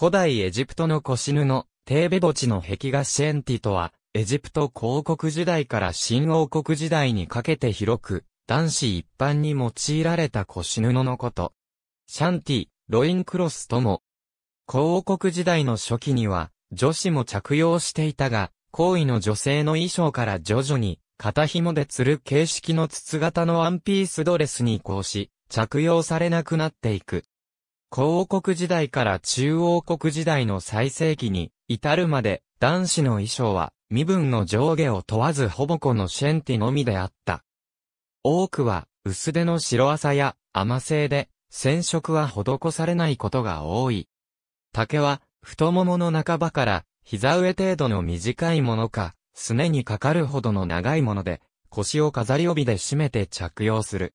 古代エジプトの腰布、テーベ墓地の壁画シェンティとは、エジプト広国時代から新王国時代にかけて広く、男子一般に用いられた腰布のこと。シャンティ、ロインクロスとも。広国時代の初期には、女子も着用していたが、行為の女性の衣装から徐々に、肩紐で吊る形式の筒型のワンピースドレスに移行し、着用されなくなっていく。広王国時代から中央国時代の最盛期に至るまで男子の衣装は身分の上下を問わずほぼこのシェンティのみであった。多くは薄手の白麻や甘製で染色は施されないことが多い。竹は太ももの半ばから膝上程度の短いものか、すねにかかるほどの長いもので、腰を飾り帯で締めて着用する。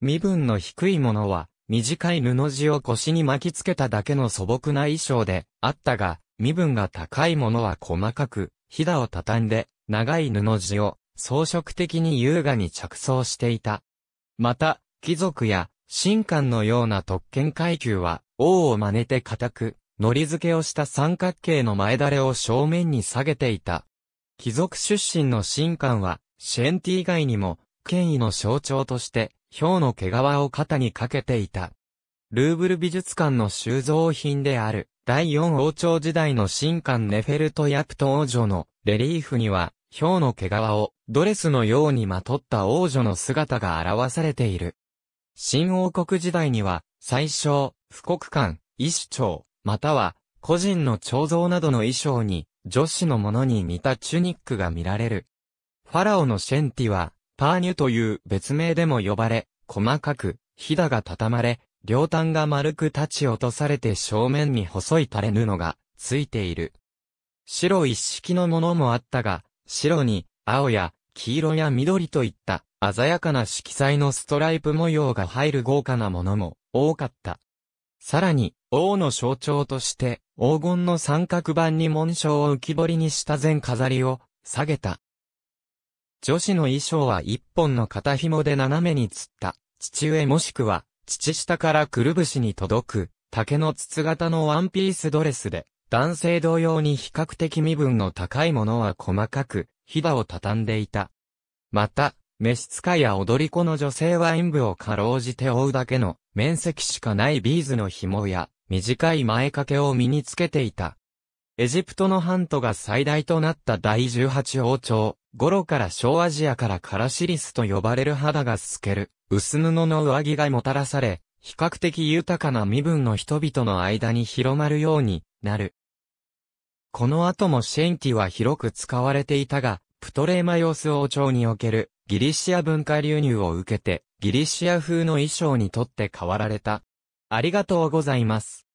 身分の低いものは、短い布地を腰に巻きつけただけの素朴な衣装であったが、身分が高いものは細かく、ひだを畳んで、長い布地を装飾的に優雅に着想していた。また、貴族や神官のような特権階級は、王を真似て固く、糊り付けをした三角形の前だれを正面に下げていた。貴族出身の神官は、シェンティ以外にも、権威の象徴として、氷の毛皮を肩にかけていた。ルーブル美術館の収蔵品である、第四王朝時代の新館ネフェルト・ヤプト王女のレリーフには、氷の毛皮をドレスのようにまとった王女の姿が表されている。新王国時代には、最小、富国館、衣師長、または、個人の彫像などの衣装に、女子のものに似たチュニックが見られる。ファラオのシェンティは、パーニュという別名でも呼ばれ、細かく、ひだが畳まれ、両端が丸く立ち落とされて正面に細い垂れ布がついている。白一式のものもあったが、白に青や黄色や緑といった鮮やかな色彩のストライプ模様が入る豪華なものも多かった。さらに、王の象徴として黄金の三角板に紋章を浮き彫りにした全飾りを下げた女子の衣装は一本の肩紐で斜めに釣った、父上もしくは、父下からくるぶしに届く、竹の筒型のワンピースドレスで、男性同様に比較的身分の高いものは細かく、ひだを畳んでいた。また、召使いや踊り子の女性は陰部をかろうじて覆うだけの面積しかないビーズの紐や短い前掛けを身につけていた。エジプトの半島が最大となった第18王朝、頃から小アジアからカラシリスと呼ばれる肌が透ける、薄布の上着がもたらされ、比較的豊かな身分の人々の間に広まるようになる。この後もシェンティは広く使われていたが、プトレーマヨス王朝におけるギリシア文化流入を受けて、ギリシア風の衣装にとって変わられた。ありがとうございます。